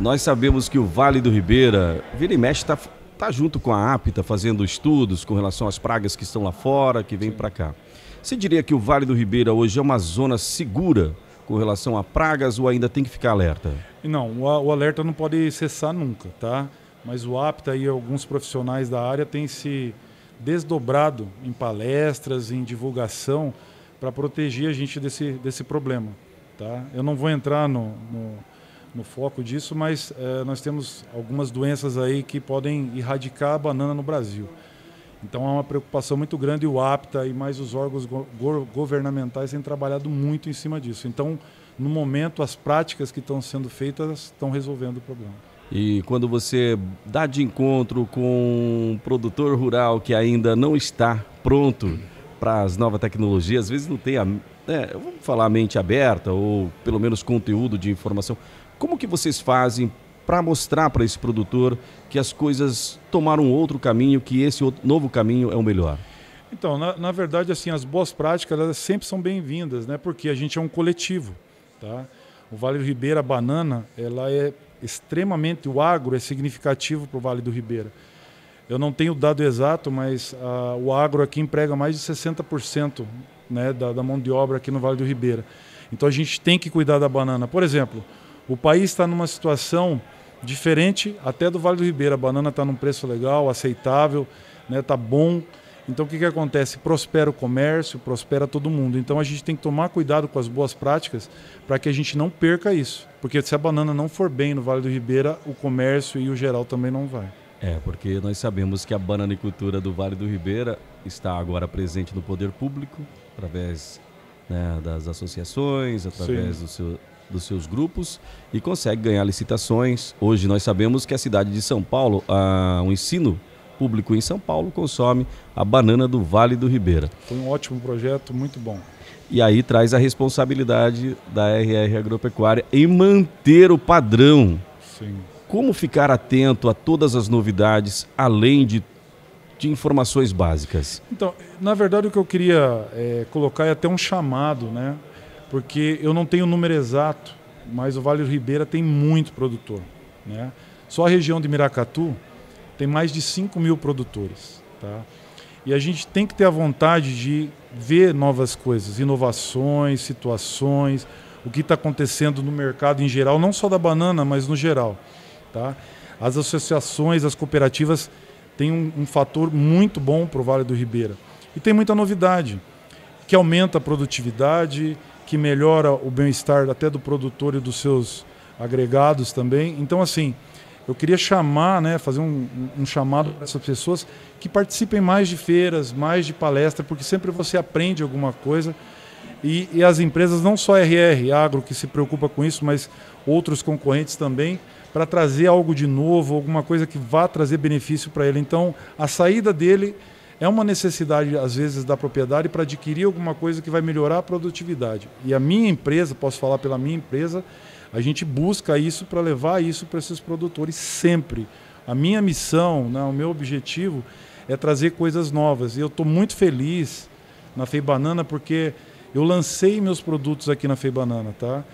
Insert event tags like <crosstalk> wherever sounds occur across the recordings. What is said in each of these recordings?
Nós sabemos que o Vale do Ribeira, vira e mexe, está tá junto com a APTA fazendo estudos com relação às pragas que estão lá fora, que vêm para cá. Você diria que o Vale do Ribeira hoje é uma zona segura com relação a pragas ou ainda tem que ficar alerta? Não, o, o alerta não pode cessar nunca, tá? Mas o APTA e alguns profissionais da área têm se desdobrado em palestras, em divulgação, para proteger a gente desse, desse problema. Tá? Eu não vou entrar no, no no foco disso, mas é, nós temos algumas doenças aí que podem erradicar a banana no Brasil. Então há é uma preocupação muito grande e o APTA e mais os órgãos go governamentais têm trabalhado muito em cima disso. Então, no momento, as práticas que estão sendo feitas estão resolvendo o problema. E quando você dá de encontro com um produtor rural que ainda não está pronto para as novas tecnologias, às vezes não tem a, é, vamos falar mente aberta ou pelo menos conteúdo de informação. Como que vocês fazem para mostrar para esse produtor que as coisas tomaram outro caminho, que esse novo caminho é o melhor? Então, na, na verdade, assim, as boas práticas elas sempre são bem-vindas, né? Porque a gente é um coletivo, tá? O Vale do Ribeira, a banana, ela é extremamente, o agro é significativo para o Vale do Ribeira. Eu não tenho o dado exato, mas a, ah, o agro aqui emprega mais de 60% né, da, da mão de obra aqui no Vale do Ribeira. Então a gente tem que cuidar da banana. Por exemplo, o país está numa situação diferente até do Vale do Ribeira. A banana está num preço legal, aceitável, né? Tá bom. Então o que, que acontece? Prospera o comércio, prospera todo mundo. Então a gente tem que tomar cuidado com as boas práticas para que a gente não perca isso. Porque se a banana não for bem no Vale do Ribeira, o comércio e o geral também não vai. É, porque nós sabemos que a bananicultura do Vale do Ribeira está agora presente no poder público, através né, das associações, através do seu, dos seus grupos e consegue ganhar licitações. Hoje nós sabemos que a cidade de São Paulo, o ensino público em São Paulo consome a banana do Vale do Ribeira. Foi um ótimo projeto, muito bom. E aí traz a responsabilidade da RR Agropecuária em manter o padrão. Sim. Como ficar atento a todas as novidades, além de, de informações básicas? Então, na verdade, o que eu queria é, colocar é até um chamado né, porque eu não tenho o número exato, mas o Vale do Ribeira tem muito produtor. Né? Só a região de Miracatu tem mais de 5 mil produtores. Tá? E a gente tem que ter a vontade de ver novas coisas, inovações, situações, o que está acontecendo no mercado em geral, não só da banana, mas no geral. Tá? As associações, as cooperativas têm um, um fator muito bom para o Vale do Ribeira. E tem muita novidade, que aumenta a produtividade, que melhora o bem-estar até do produtor e dos seus agregados também. Então, assim, eu queria chamar, né, fazer um, um chamado para essas pessoas que participem mais de feiras, mais de palestras, porque sempre você aprende alguma coisa. E, e as empresas, não só a RR Agro, que se preocupa com isso, mas outros concorrentes também, para trazer algo de novo, alguma coisa que vá trazer benefício para ele. Então, a saída dele é uma necessidade, às vezes, da propriedade para adquirir alguma coisa que vai melhorar a produtividade. E a minha empresa, posso falar pela minha empresa, a gente busca isso para levar isso para esses produtores sempre. A minha missão, né, o meu objetivo é trazer coisas novas. E eu estou muito feliz na Fei Banana porque eu lancei meus produtos aqui na Fei Banana, tá?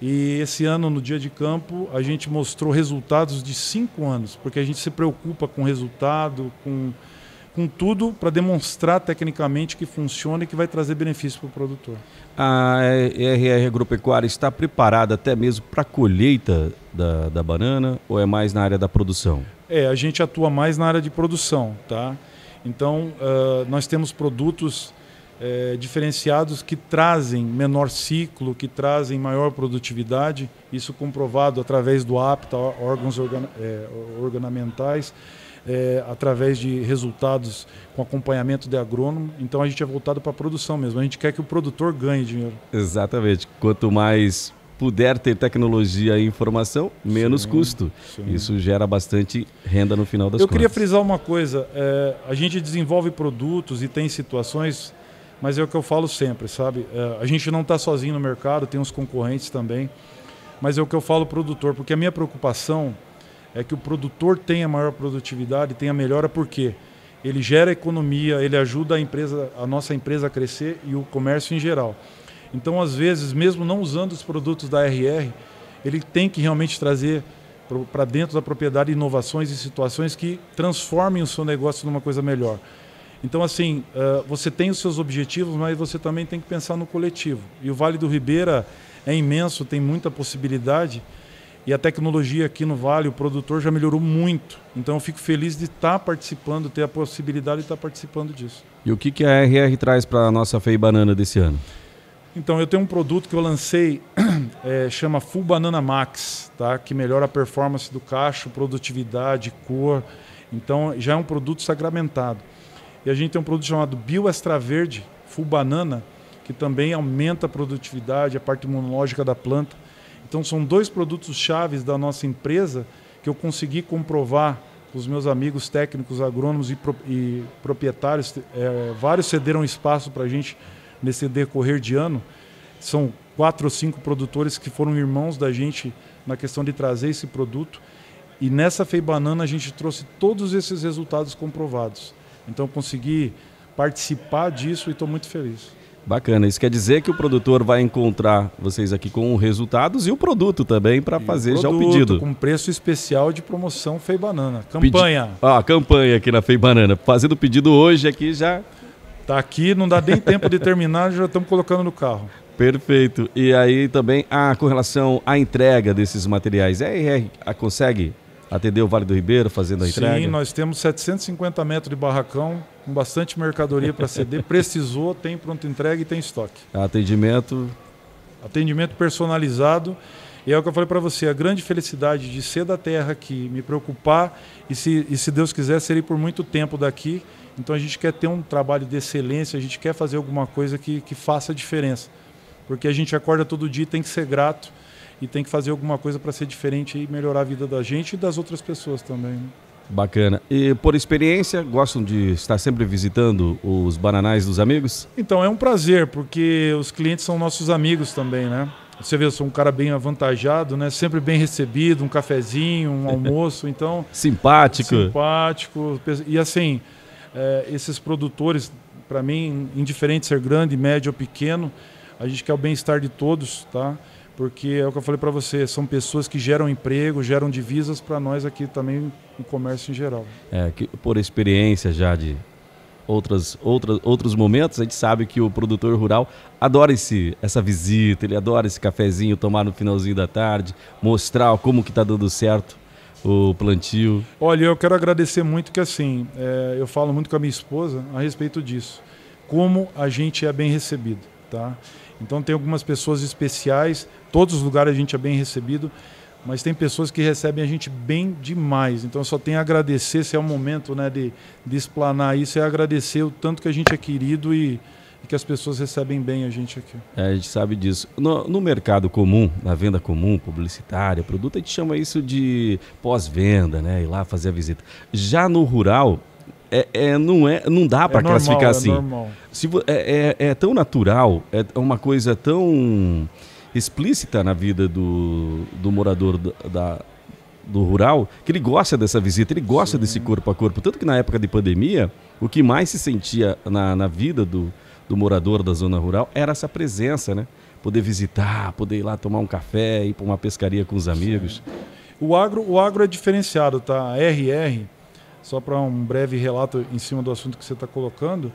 E esse ano, no dia de campo, a gente mostrou resultados de cinco anos, porque a gente se preocupa com resultado, com com tudo para demonstrar tecnicamente que funciona e que vai trazer benefício para o produtor. A RR Agropecuária está preparada até mesmo para a colheita da, da banana ou é mais na área da produção? É, a gente atua mais na área de produção, tá? Então, uh, nós temos produtos uh, diferenciados que trazem menor ciclo, que trazem maior produtividade, isso comprovado através do APTA, órgãos organ, uh, eh, organamentais, é, através de resultados com acompanhamento de agrônomo. Então a gente é voltado para a produção mesmo. A gente quer que o produtor ganhe dinheiro. Exatamente. Quanto mais puder ter tecnologia e informação, menos sim, custo. Sim. Isso gera bastante renda no final das Eu contas. Eu queria frisar uma coisa: é, a gente desenvolve produtos e tem situações mas é o que eu falo sempre, sabe? É, a gente não está sozinho no mercado, tem uns concorrentes também, mas é o que eu falo produtor, porque a minha preocupação é que o produtor tenha maior produtividade, tenha melhora, porque ele gera economia, ele ajuda a empresa, a nossa empresa a crescer e o comércio em geral. Então, às vezes, mesmo não usando os produtos da RR, ele tem que realmente trazer para dentro da propriedade inovações e situações que transformem o seu negócio numa coisa melhor. Então, assim, eh, você tem os seus objetivos, mas você também tem que pensar no coletivo. E o Vale do Ribeira é imenso, tem muita possibilidade. E a tecnologia aqui no Vale, o produtor já melhorou muito. Então eu fico feliz de estar tá participando, ter a possibilidade de estar tá participando disso. E o que, que a RR traz para a nossa FEI Banana desse ano? Então, eu tenho um produto que eu lancei, é, <clears throat> chama Full Banana Max, tá? que melhora a performance do cacho, produtividade, cor. Então, já é um produto sacramentado. E a gente tem um produto chamado Bio Extra Verde Full Banana, que também aumenta a produtividade, a parte imunológica da planta. Então são dois produtos chaves da nossa empresa que eu consegui comprovar com os meus amigos técnicos, agrônomos e, pro, e proprietários. É, vários cederam espaço para a gente nesse decorrer de ano. São quatro ou cinco produtores que foram irmãos da gente na questão de trazer esse produto. E nessa Fei Banana a gente trouxe todos esses resultados comprovados. Então consegui participar disso e estou muito feliz. Bacana. Isso quer dizer que o produtor vai encontrar vocês aqui com os resultados e o produto também para fazer produto, já o pedido. Com preço especial de promoção Fei Banana. Campanha. Pedi... Ah, campanha aqui na Fei Banana. Fazendo o pedido hoje aqui já. Tá aqui, não dá nem tempo de terminar, já estamos colocando no carro. Perfeito. E aí também, ah, com relação à entrega desses materiais, a RR consegue atender o Vale do Ribeiro fazendo a entrega? Sim, nós temos 750 metros de barracão com bastante mercadoria para ceder. <laughs> Precisou, tem pronto entrega e tem estoque. Atendimento? Atendimento personalizado. E é o que eu falei para você, a grande felicidade de ser da terra aqui, me preocupar e se, e se Deus quiser, serei por muito tempo daqui. Então a gente quer ter um trabalho de excelência, a gente quer fazer alguma coisa que, que faça diferença. Porque a gente acorda todo dia e tem que ser grato e tem que fazer alguma coisa para ser diferente e melhorar a vida da gente e das outras pessoas também. Né? Bacana. E por experiência, gostam de estar sempre visitando os bananais dos amigos? Então, é um prazer, porque os clientes são nossos amigos também, né? Você vê, eu sou um cara bem avantajado, né? Sempre bem recebido, um cafezinho, um <laughs> almoço, então... simpático. Simpático. E assim, é, esses produtores, para mim, indiferente ser grande, médio ou pequeno, a gente quer o bem-estar de todos, tá? porque é o que eu falei para você, são pessoas que geram emprego, geram divisas para nós aqui também, no comércio em geral. É, que, por experiência já de outras, outras, outros momentos, a gente sabe que o produtor rural adora esse, essa visita, ele adora esse cafezinho tomar no finalzinho da tarde, mostrar como que está dando certo o plantio. Olha, eu quero agradecer muito que assim, é, eu falo muito com a minha esposa a respeito disso, como a gente é bem recebido, tá? Então tem algumas pessoas especiais, todos os lugares a gente é bem recebido, mas tem pessoas que recebem a gente bem demais. Então só tenho a agradecer, se é o momento né, de, de explanar isso, é agradecer o tanto que a gente é querido e, e que as pessoas recebem bem a gente aqui. É, a gente sabe disso. No, no, mercado comum, na venda comum, publicitária, produto, a gente chama isso de pós-venda, né? Ir lá fazer a visita. Já no rural, é, é, não, é, não dá para é classificar é assim. É, Se, é, é, é tão natural, é uma coisa tão explícita na vida do, do morador da, da do rural, que ele gosta dessa visita, ele gosta Sim. desse corpo a corpo. Tanto que na época de pandemia, o que mais se sentia na, na vida do, do morador da zona rural era essa presença, né? Poder visitar, poder ir lá tomar um café, ir para uma pescaria com os amigos. O agro, o agro é diferenciado, tá? A RR só para um breve relato em cima do assunto que você está colocando,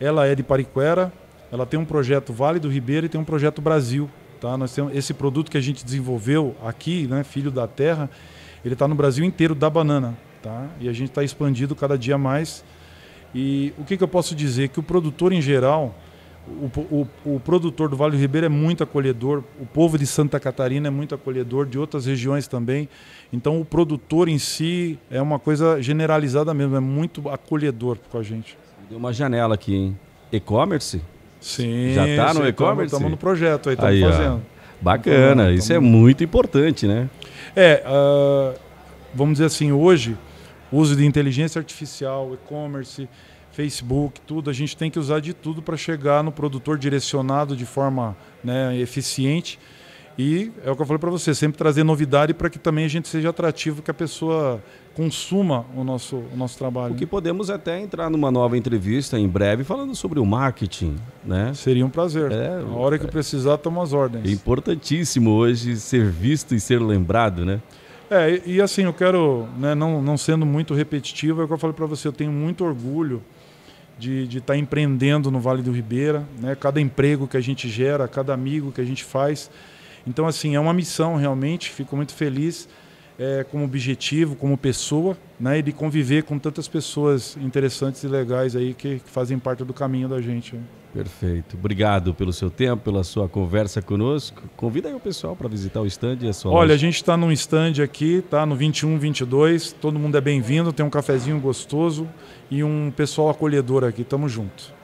ela é de Pariquera, ela tem um projeto Vale do Ribeiro e tem um projeto Brasil. Tá? Nós temos esse produto que a gente desenvolveu aqui, né, Filho da Terra, ele está no Brasil inteiro da banana. Tá? E a gente está expandido cada dia mais. E o que, que eu posso dizer? Que o produtor em geral o, o, o, produtor do Vale do Ribeiro é muito acolhedor, o povo de Santa Catarina é muito acolhedor, de outras regiões também. Então, o produtor em si é uma coisa generalizada mesmo, é muito acolhedor com a gente. Deu uma janela aqui, hein? E-commerce? Sim. Já está no e-commerce? Estamos no projeto aí, estamos fazendo. Ó. Bacana, tamo, isso é tamo... é muito importante, né? É, uh, vamos dizer assim, hoje, uso de inteligência artificial, e-commerce Facebook, tudo, a gente tem que usar de tudo para chegar no produtor direcionado de forma né, eficiente. E é o que eu falei para você, sempre trazer novidade para que também a gente seja atrativo, que a pessoa consuma o nosso, o nosso trabalho. O que né? podemos até entrar numa nova entrevista em breve falando sobre o marketing, né? Seria um prazer. É, a hora que é. precisar, toma as ordens. É importantíssimo hoje ser visto e ser lembrado, né? É, e, e assim, eu quero, né, não, não sendo muito repetitivo, é o que eu falei para você, eu tenho muito orgulho de estar tá empreendendo no Vale do Ribeira, né? cada emprego que a gente gera, cada amigo que a gente faz. Então, assim, é uma missão realmente, fico muito feliz é, como objetivo, como pessoa, né? e de conviver com tantas pessoas interessantes e legais aí que, que fazem parte do caminho da gente. Né? Perfeito. Obrigado pelo seu tempo, pela sua conversa conosco. Convida aí o pessoal para visitar o stand Olha, loja. a gente está num stand aqui, tá no 21, 22. Todo mundo é bem-vindo, tem um cafezinho gostoso e um pessoal acolhedor aqui. Tamo junto.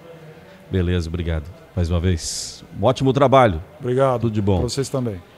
Beleza, obrigado. Mais uma vez, um ótimo trabalho. Obrigado. Tudo de bom. vocês também.